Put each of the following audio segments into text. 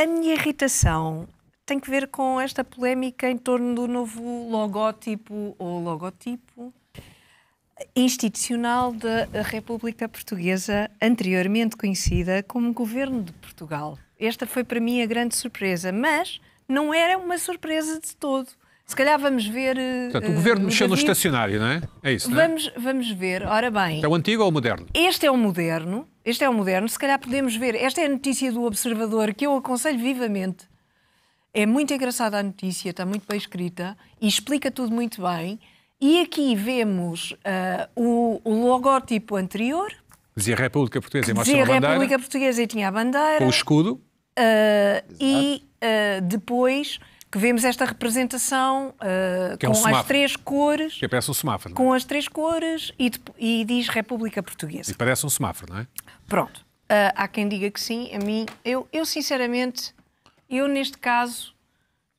A minha irritação tem que ver com esta polémica em torno do novo logótipo ou logotipo institucional da República Portuguesa, anteriormente conhecida como Governo de Portugal. Esta foi para mim a grande surpresa, mas não era uma surpresa de todo. Se calhar vamos ver. Eh, Portanto, o eh, governo uh, mexeu no estacionário, não é? É isso, não é? Vamos, vamos ver, ora bem. É o antigo ou o moderno? Este é o moderno, este é o moderno, se calhar podemos ver. Esta é a notícia do Observador, que eu aconselho vivamente. É muito engraçada a notícia, está muito bem escrita e explica tudo muito bem. E aqui vemos uh, o, o logótipo anterior. Dizia República Portuguesa e mostra a bandeira. Dizia República Portuguesa e tinha a bandeira. Com o escudo. Uh, e uh, depois que vemos esta representação uh, com é um as três cores. Que parece um semáforo. É? Com é? as três cores e, de, e, diz República Portuguesa. E parece um semáforo, não é? Pronto. Uh, há quem diga que sim, a mim. Eu, eu sinceramente, eu neste caso,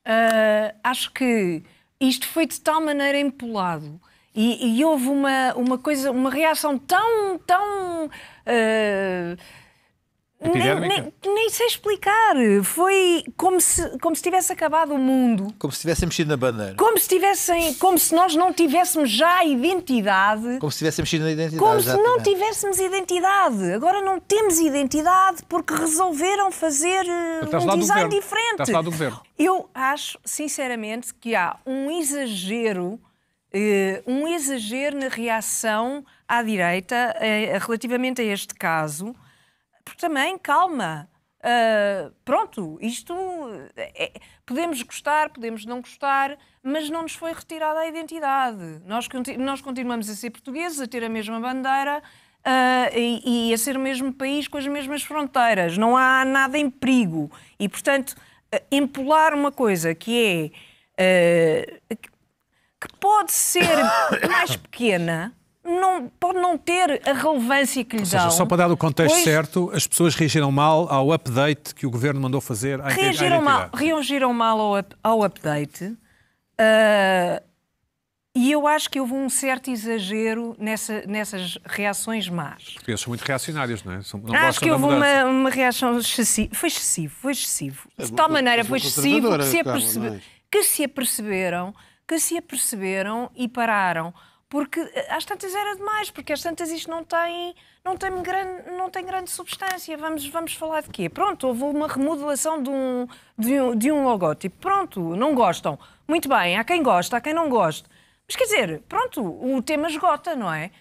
uh, acho que isto foi de tal maneira empolado. E, e houve uma, uma coisa, uma reação tão, tão uh, nem, nem, nem, sei explicar. Foi como se, como se tivesse acabado o mundo. Como se tivessem mexido na bandeira. Como se tivessem, como se nós não tivéssemos já identidade. Como se tivessem mexido na identidade. Como se não tivéssemos identidade. Agora não temos identidade porque resolveram fazer eh, um design diferente. Estás lá do governo. Eu acho, sinceramente, que há um exagero, eh, um exagero na reação à direita eh, relativamente a este caso também, calma. Uh, pronto, isto é, podemos gostar, podemos não gostar, mas não nos foi retirada a identidade. Nós, nós continuamos a ser portugueses, a ter a mesma bandeira uh, e, e, a ser o mesmo país com as mesmas fronteiras. Não há nada em perigo. E, portanto, uh, empolar uma coisa que é. que pode ser mais pequena, não, pode não ter a relevância que lhe seja, dão. Só para dar o contexto pois... certo, as pessoas reagiram mal ao update que o governo mandou fazer à reagiram mal, Reagiram mal ao, ao update uh, e eu acho que houve um certo exagero nessa, nessas reações más. Porque eles são muito reacionários, não é? São, não acho que houve uma, uma, reação excessiva. Foi excessivo, foi excessivo. É, De tal maneira foi excessivo que se, é apercebe, que se aperceberam que se aperceberam e pararam porque eh, às tantas era demais, porque às tantas isto não tem, não tem, grande, não tem grande substância. Vamos, vamos falar de quê? Pronto, houve uma remodelação de um, de, um, de um logótipo. Pronto, não gostam. Muito bem, há quem gosta, há quem não goste. Mas quer dizer, pronto, o tema esgota, não é?